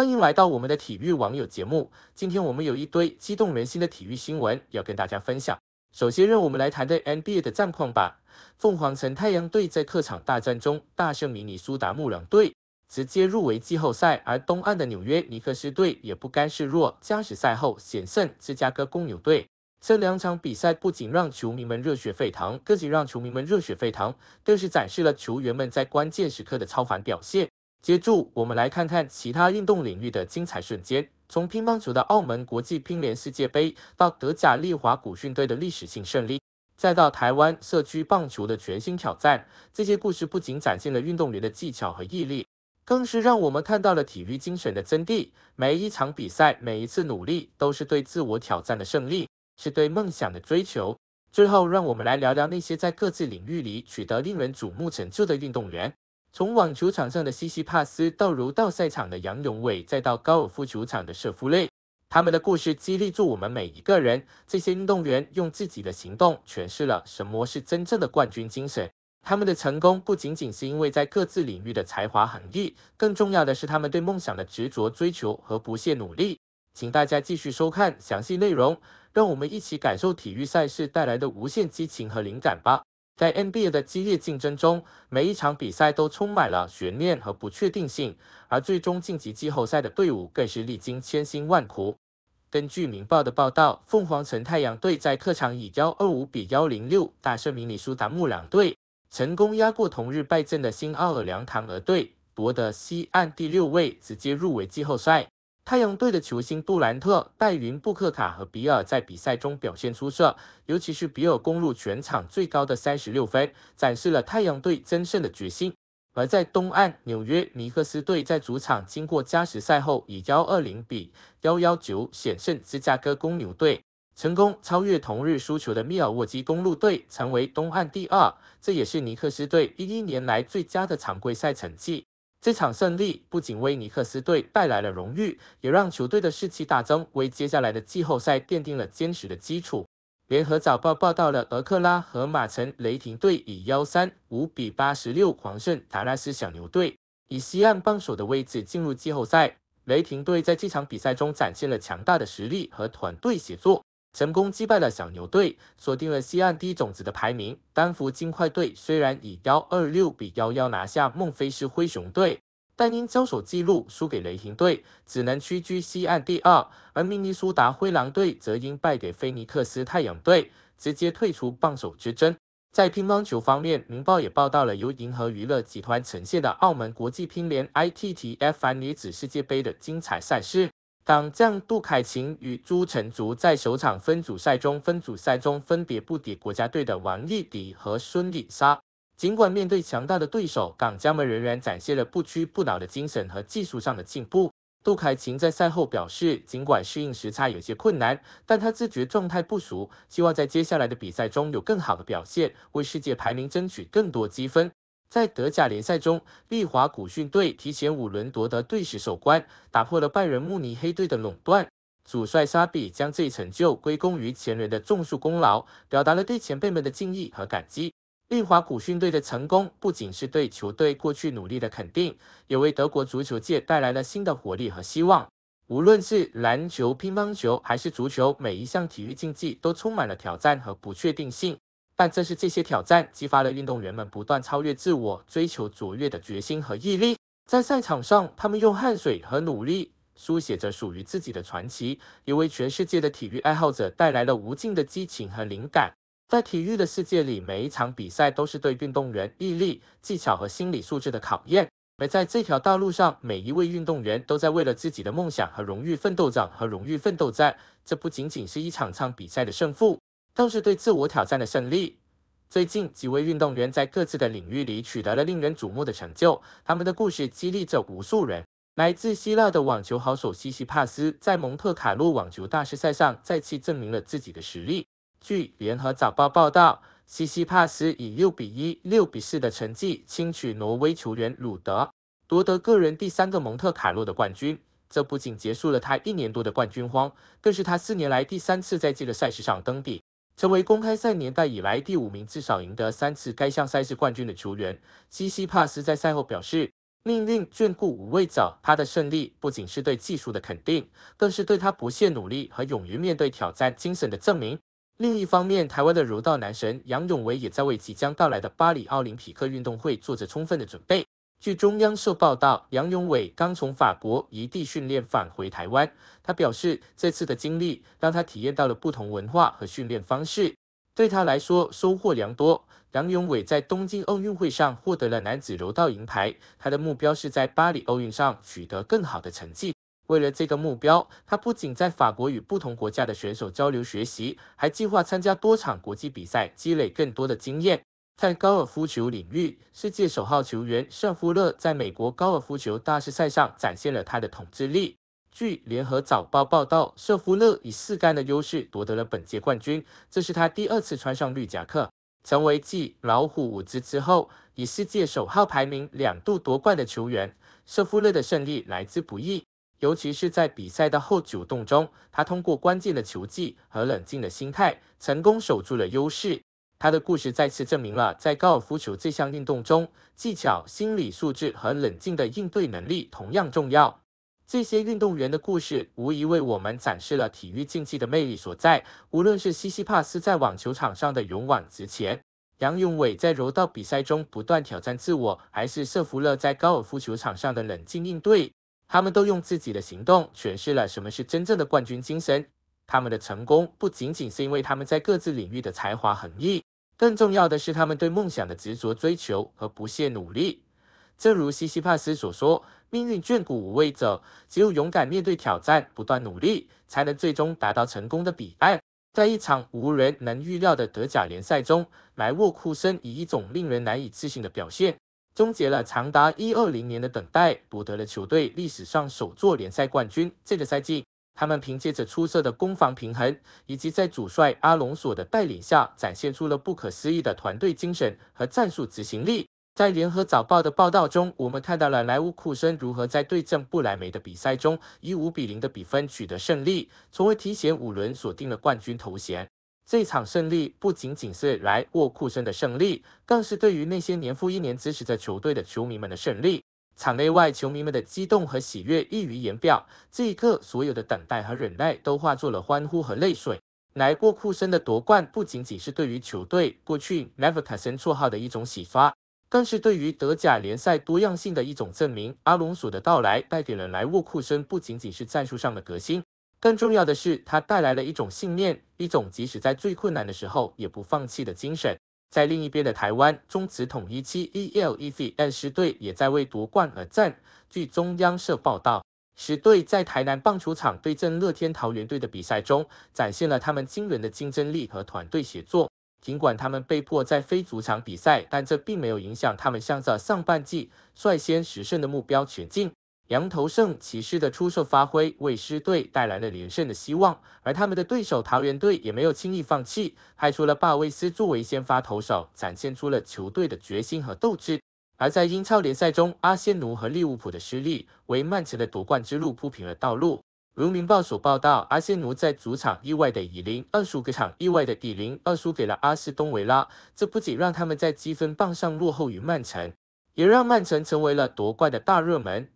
欢迎来到我们的体育网友节目。今天我们有一堆激动人心的体育新闻要跟大家分享。首先，让我们来谈谈 NBA 的战况吧。凤凰城太阳队在客场大战中大胜明尼苏达木狼队，直接入围季后赛。而东岸的纽约尼克斯队也不甘示弱，加时赛后险胜芝加哥公牛队。这两场比赛不仅让球迷们热血沸腾，不仅让球迷们热血沸腾，更是展示了球员们在关键时刻的超凡表现。接住，我们来看看其他运动领域的精彩瞬间。从乒乓球的澳门国际乒联世界杯，到德甲利华古训队的历史性胜利，再到台湾社区棒球的全新挑战，这些故事不仅展现了运动员的技巧和毅力，更是让我们看到了体育精神的真谛。每一场比赛，每一次努力，都是对自我挑战的胜利，是对梦想的追求。最后，让我们来聊聊那些在各自领域里取得令人瞩目成就的运动员。从网球场上的西西帕斯到柔道赛场的杨永伟，再到高尔夫球场的舍夫勒，他们的故事激励住我们每一个人。这些运动员用自己的行动诠释了什么是真正的冠军精神。他们的成功不仅仅是因为在各自领域的才华横溢，更重要的是他们对梦想的执着追求和不懈努力。请大家继续收看详细内容，让我们一起感受体育赛事带来的无限激情和灵感吧。在 NBA 的激烈竞争中，每一场比赛都充满了悬念和不确定性，而最终晋级季后赛的队伍更是历经千辛万苦。根据《明报》的报道，凤凰城太阳队在客场以幺二五比幺零六大胜明尼苏达木狼队，成功压过同日败阵的新奥尔良唐鹕队，夺得西岸第六位，直接入围季后赛。太阳队的球星杜兰特、戴云、布克卡和比尔在比赛中表现出色，尤其是比尔攻入全场最高的三十六分，展示了太阳队争胜的决心。而在东岸，纽约尼克斯队在主场经过加时赛后，以幺二零比幺幺九险胜芝加哥公牛队，成功超越同日输球的密尔沃基公路队，成为东岸第二，这也是尼克斯队一一年来最佳的常规赛成绩。这场胜利不仅为尼克斯队带来了荣誉，也让球队的士气大增，为接下来的季后赛奠定了坚实的基础。联合早报报道了，俄克拉荷马城雷霆队以幺三五比八十六狂胜达拉斯小牛队，以西岸榜首的位置进入季后赛。雷霆队在这场比赛中展现了强大的实力和团队协作。成功击败了小牛队，锁定了西岸第一种子的排名。丹佛金块队虽然以幺二六比幺幺拿下孟菲斯灰熊队，但因交手记录输给雷霆队，只能屈居西岸第二。而明尼苏达灰狼队则因败给菲尼克斯太阳队，直接退出榜首之争。在乒乓球方面，明报也报道了由银河娱乐集团呈现的澳门国际乒联 ITTF 男子世界杯的精彩赛事。港将杜凯琴与朱晨竹在首场分组赛中，分组赛中分别不敌国家队的王艺迪和孙颖莎。尽管面对强大的对手，港将们仍然展现了不屈不挠的精神和技术上的进步。杜凯琴在赛后表示，尽管适应时差有些困难，但他自觉状态不俗，希望在接下来的比赛中有更好的表现，为世界排名争取更多积分。在德甲联赛中，利华古逊队提前五轮夺得队史首冠，打破了拜仁慕尼黑队的垄断。主帅沙比将这一成就归功于前人的种树功劳，表达了对前辈们的敬意和感激。利华古逊队的成功不仅是对球队过去努力的肯定，也为德国足球界带来了新的活力和希望。无论是篮球、乒乓球还是足球，每一项体育竞技都充满了挑战和不确定性。但正是这些挑战，激发了运动员们不断超越自我、追求卓越的决心和毅力。在赛场上，他们用汗水和努力书写着属于自己的传奇，也为全世界的体育爱好者带来了无尽的激情和灵感。在体育的世界里，每一场比赛都是对运动员毅力、技巧和心理素质的考验。而在这条道路上，每一位运动员都在为了自己的梦想和荣誉奋斗着和荣誉奋斗战。这不仅仅是一场场比赛的胜负。倒是对自我挑战的胜利。最近几位运动员在各自的领域里取得了令人瞩目的成就，他们的故事激励着无数人。来自希腊的网球好手西西帕斯在蒙特卡洛网球大师赛上再次证明了自己的实力。据《联合早报》报道，西西帕斯以六比一、六比四的成绩轻取挪威球员鲁德，夺得个人第三个蒙特卡洛的冠军。这不仅结束了他一年多的冠军荒，更是他四年来第三次在这个赛事上登顶。成为公开赛年代以来第五名至少赢得三次该项赛事冠军的球员，西西帕斯在赛后表示：“命运眷顾五味角，他的胜利不仅是对技术的肯定，更是对他不懈努力和勇于面对挑战精神的证明。”另一方面，台湾的柔道男神杨永维也在为即将到来的巴黎奥林匹克运动会做着充分的准备。据中央社报道，杨永伟刚从法国一地训练返回台湾。他表示，这次的经历让他体验到了不同文化和训练方式，对他来说收获良多。杨永伟在东京奥运会上获得了男子柔道银牌，他的目标是在巴黎奥运上取得更好的成绩。为了这个目标，他不仅在法国与不同国家的选手交流学习，还计划参加多场国际比赛，积累更多的经验。在高尔夫球领域，世界首号球员舍夫勒在美国高尔夫球大师赛上展现了他的统治力。据联合早报报道，舍夫勒以四杆的优势夺得了本届冠军，这是他第二次穿上绿夹克，成为继老虎伍兹之后以世界首号排名两度夺冠的球员。舍夫勒的胜利来之不易，尤其是在比赛的后九洞中，他通过关键的球技和冷静的心态，成功守住了优势。他的故事再次证明了，在高尔夫球这项运动中，技巧、心理素质和冷静的应对能力同样重要。这些运动员的故事无疑为我们展示了体育竞技的魅力所在。无论是西西帕斯在网球场上的勇往直前，杨永伟在柔道比赛中不断挑战自我，还是瑟弗勒在高尔夫球场上的冷静应对，他们都用自己的行动诠释了什么是真正的冠军精神。他们的成功不仅仅是因为他们在各自领域的才华横溢。更重要的是，他们对梦想的执着追求和不懈努力。正如西西帕斯所说：“命运眷顾无畏者，只有勇敢面对挑战，不断努力，才能最终达到成功的彼岸。”在一场无人能预料的德甲联赛中，莱沃库森以一种令人难以置信的表现，终结了长达一二零年的等待，夺得了球队历史上首座联赛冠军。这个赛季。他们凭借着出色的攻防平衡，以及在主帅阿隆索的带领下，展现出了不可思议的团队精神和战术执行力。在《联合早报》的报道中，我们看到了莱坞库森如何在对阵不莱梅的比赛中以五比零的比分取得胜利，从而提前五轮锁定了冠军头衔。这场胜利不仅仅是莱沃库森的胜利，更是对于那些年复一年支持着球队的球迷们的胜利。场内外球迷们的激动和喜悦溢于言表，这一刻，所有的等待和忍耐都化作了欢呼和泪水。来过库森的夺冠不仅仅是对于球队过去 n e v k a 森”绰号的一种启发，更是对于德甲联赛多样性的一种证明。阿隆索的到来带给了莱沃库森不仅仅是战术上的革新，更重要的是，他带来了一种信念，一种即使在最困难的时候也不放弃的精神。在另一边的台湾中职统一七 E L E V 十队也在为夺冠而战。据中央社报道，十队在台南棒球场对阵乐天桃园队的比赛中，展现了他们惊人的竞争力和团队协作。尽管他们被迫在非主场比赛，但这并没有影响他们向着上半季率先十胜的目标前进。羊头圣骑士的出色发挥为狮队带来了连胜的希望，而他们的对手桃园队也没有轻易放弃，派出了巴威斯作为先发投手，展现出了球队的决心和斗志。而在英超联赛中，阿仙奴和利物浦的失利为曼城的夺冠之路铺平了道路。《如《明报》所报道，阿仙奴在主场意外的以零二输给场意外的零二输给了阿斯东维拉，这不仅让他们在积分榜上落后于曼城，也让曼城成为了夺冠的大热门。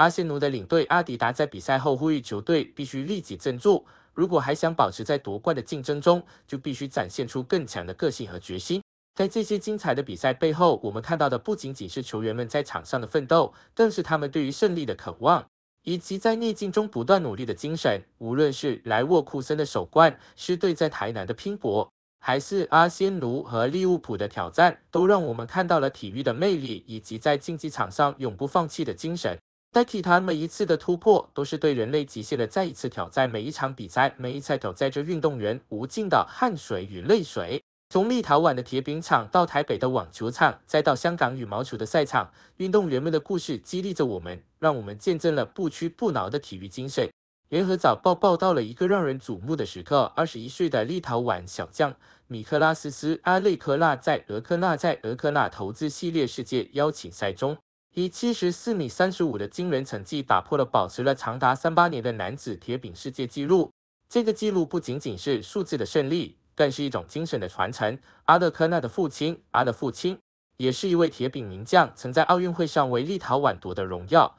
阿仙奴的领队阿迪达在比赛后呼吁球队必须立即振作，如果还想保持在夺冠的竞争中，就必须展现出更强的个性和决心。在这些精彩的比赛背后，我们看到的不仅仅是球员们在场上的奋斗，更是他们对于胜利的渴望，以及在逆境中不断努力的精神。无论是莱沃库森的首冠，是对在台南的拼搏，还是阿仙奴和利物浦的挑战，都让我们看到了体育的魅力，以及在竞技场上永不放弃的精神。代替他每一次的突破，都是对人类极限的再一次挑战。每一场比赛，每一次挑战着运动员无尽的汗水与泪水。从立陶宛的铁饼厂到台北的网球场，再到香港羽毛球的赛场，运动员们的故事激励着我们，让我们见证了不屈不挠的体育精神。联合早报报道了一个让人瞩目的时刻：二十一岁的立陶宛小将米克拉斯斯阿内科纳在俄科纳在俄科纳投资系列世界邀请赛中。以七十四米三十五的惊人成绩，打破了保持了长达三八年的男子铁饼世界纪录。这个纪录不仅仅是数字的胜利，更是一种精神的传承。阿勒科纳的父亲，阿德父亲，也是一位铁饼名将，曾在奥运会上为立陶宛夺得荣耀。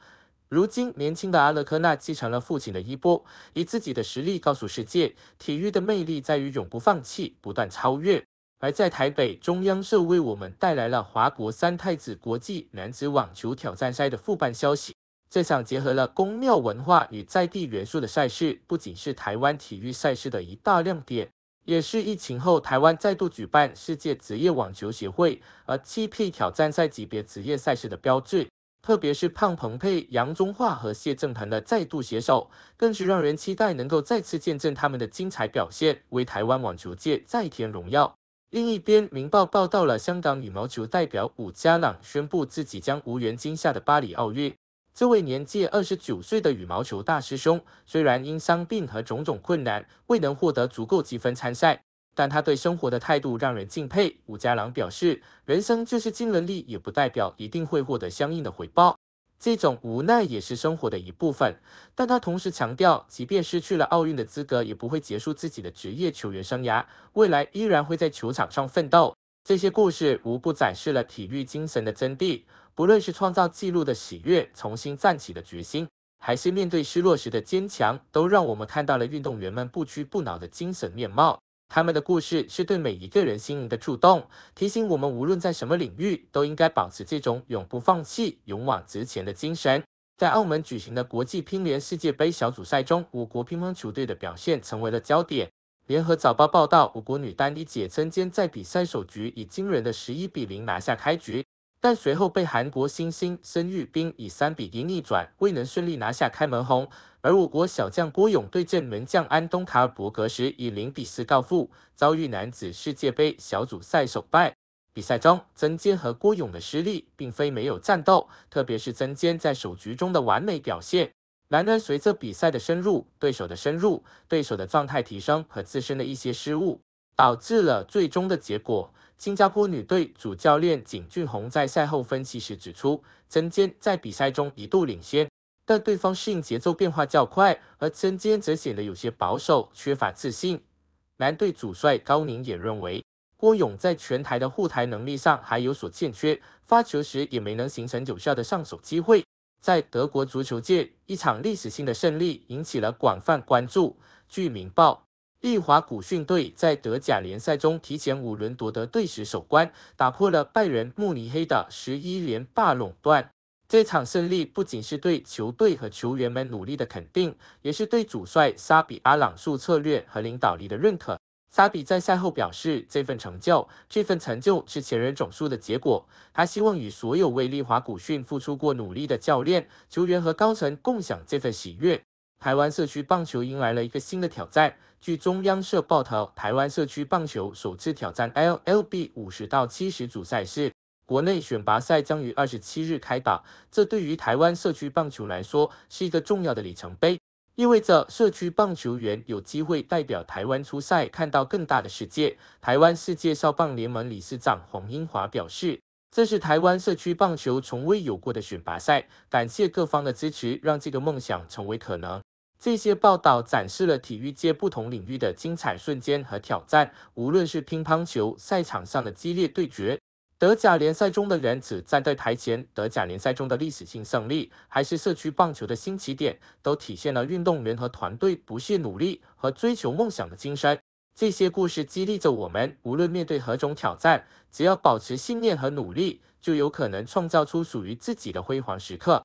如今年轻的阿勒科纳继承了父亲的衣钵，以自己的实力告诉世界，体育的魅力在于永不放弃，不断超越。而在台北，中央社为我们带来了华国三太子国际男子网球挑战赛的复办消息。这场结合了宫庙文化与在地元素的赛事，不仅是台湾体育赛事的一大亮点，也是疫情后台湾再度举办世界职业网球协会而七 P 挑战赛级别职业赛事的标志。特别是胖鹏佩、杨宗桦和谢政鹏的再度携手，更是让人期待能够再次见证他们的精彩表现，为台湾网球界再添荣耀。另一边，《明报》报道了香港羽毛球代表伍家朗宣布自己将无缘今夏的巴黎奥运。这位年届二十九岁的羽毛球大师兄，虽然因伤病和种种困难未能获得足够积分参赛，但他对生活的态度让人敬佩。伍家朗表示：“人生就是尽了力，也不代表一定会获得相应的回报。”这种无奈也是生活的一部分，但他同时强调，即便失去了奥运的资格，也不会结束自己的职业球员生涯，未来依然会在球场上奋斗。这些故事无不展示了体育精神的真谛，不论是创造纪录的喜悦、重新站起的决心，还是面对失落时的坚强，都让我们看到了运动员们不屈不挠的精神面貌。他们的故事是对每一个人心灵的触动，提醒我们无论在什么领域，都应该保持这种永不放弃、勇往直前的精神。在澳门举行的国际乒联世界杯小组赛中，我国乒乓球队的表现成为了焦点。联合早报报道，我国女单李姐曾坚在比赛首局以惊人的十一比零拿下开局。但随后被韩国新星申玉斌以三比零逆转，未能顺利拿下开门红。而我国小将郭勇对阵门将安东卡尔伯格时以零比四告负，遭遇男子世界杯小组赛首败。比赛中，曾坚和郭勇的失利并非没有战斗，特别是曾坚在首局中的完美表现。然而，随着比赛的深入，对手的深入，对手的状态提升和自身的一些失误，导致了最终的结果。新加坡女队主教练景俊宏在赛后分析时指出，曾坚在比赛中一度领先，但对方适应节奏变化较快，而曾坚则显得有些保守，缺乏自信。男队主帅高宁也认为，郭勇在全台的护台能力上还有所欠缺，发球时也没能形成有效的上手机会。在德国足球界，一场历史性的胜利引起了广泛关注。据明报。利华古逊队在德甲联赛中提前五轮夺得队史首冠，打破了拜仁慕尼黑的十一连霸垄断。这场胜利不仅是对球队和球员们努力的肯定，也是对主帅沙比阿朗素策略和领导力的认可。沙比在赛后表示，这份成就，这份成就是前人种树的结果。他希望与所有为利华古逊付出过努力的教练、球员和高层共享这份喜悦。台湾社区棒球迎来了一个新的挑战。据中央社报道，台湾社区棒球首次挑战 L.L.B 五十到七十组赛事，国内选拔赛将于二十七日开打。这对于台湾社区棒球来说是一个重要的里程碑，意味着社区棒球员有机会代表台湾出赛，看到更大的世界。台湾世界少棒联盟理事长黄英华表示，这是台湾社区棒球从未有过的选拔赛，感谢各方的支持，让这个梦想成为可能。这些报道展示了体育界不同领域的精彩瞬间和挑战，无论是乒乓球赛场上的激烈对决、德甲联赛中的人只站在台前、德甲联赛中的历史性胜利，还是社区棒球的新起点，都体现了运动员和团队不懈努力和追求梦想的精神。这些故事激励着我们，无论面对何种挑战，只要保持信念和努力，就有可能创造出属于自己的辉煌时刻。